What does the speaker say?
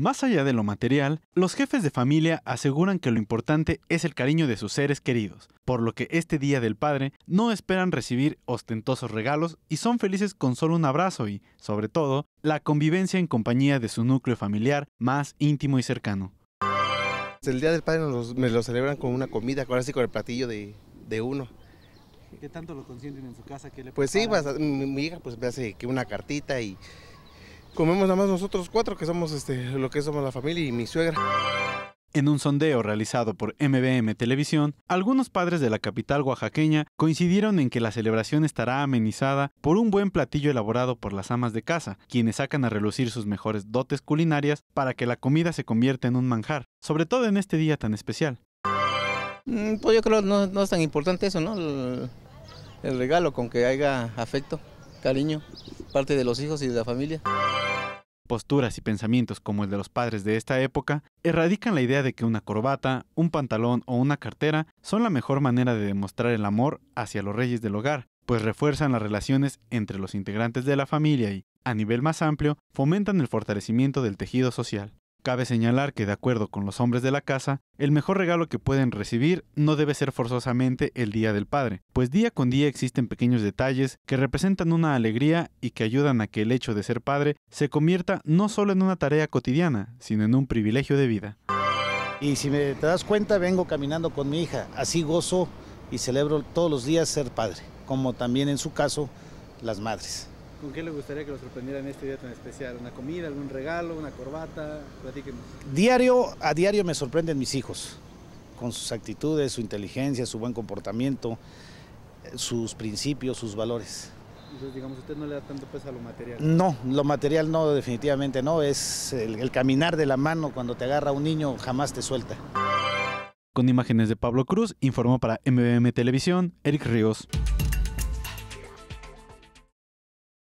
Más allá de lo material, los jefes de familia aseguran que lo importante es el cariño de sus seres queridos, por lo que este Día del Padre no esperan recibir ostentosos regalos y son felices con solo un abrazo y, sobre todo, la convivencia en compañía de su núcleo familiar más íntimo y cercano. El Día del Padre me lo celebran con una comida, ahora con el platillo de, uno. ¿Qué tanto lo consienten en su casa? pues sí, pues, mi, hija pues, me hace que una cartita y comemos nada más nosotros cuatro, que somos este, lo que somos la familia y mi suegra. En un sondeo realizado por MBM Televisión, algunos padres de la capital oaxaqueña coincidieron en que la celebración estará amenizada por un buen platillo elaborado por las amas de casa, quienes sacan a relucir sus mejores dotes culinarias para que la comida se convierta en un manjar, sobre todo en este día tan especial. Mm, pues yo creo que no, es tan importante eso, ¿no? el regalo con que haya afecto, cariño, parte de los hijos y de la familia posturas y pensamientos como el de los padres de esta época, erradican la idea de que una corbata, un pantalón o una cartera son la mejor manera de demostrar el amor hacia los reyes del hogar, pues refuerzan las relaciones entre los integrantes de la familia y, a nivel más amplio, fomentan el fortalecimiento del tejido social. Cabe señalar que de acuerdo con los hombres de la casa, el mejor regalo que pueden recibir no debe ser forzosamente el Día del Padre, pues día con día existen pequeños detalles que representan una alegría y que ayudan a que el hecho de ser padre se convierta no solo en una tarea cotidiana, sino en un privilegio de vida. Y si me, das cuenta, vengo caminando con mi hija, así gozo y celebro todos los días ser padre, como también en su caso las madres. ¿Con qué le gustaría que lo sorprendieran este día tan especial? ¿Una comida, algún regalo, una corbata? Platíquenos. Diario, a diario me sorprenden mis hijos, con sus actitudes, su inteligencia, su buen comportamiento, sus principios, sus valores. Entonces, digamos, usted no le da tanto peso a lo material. No, lo material no, definitivamente no. Es el, el caminar de la mano cuando te agarra un niño, jamás te suelta. Con imágenes de Pablo Cruz, informó para MBM Televisión, Eric Ríos.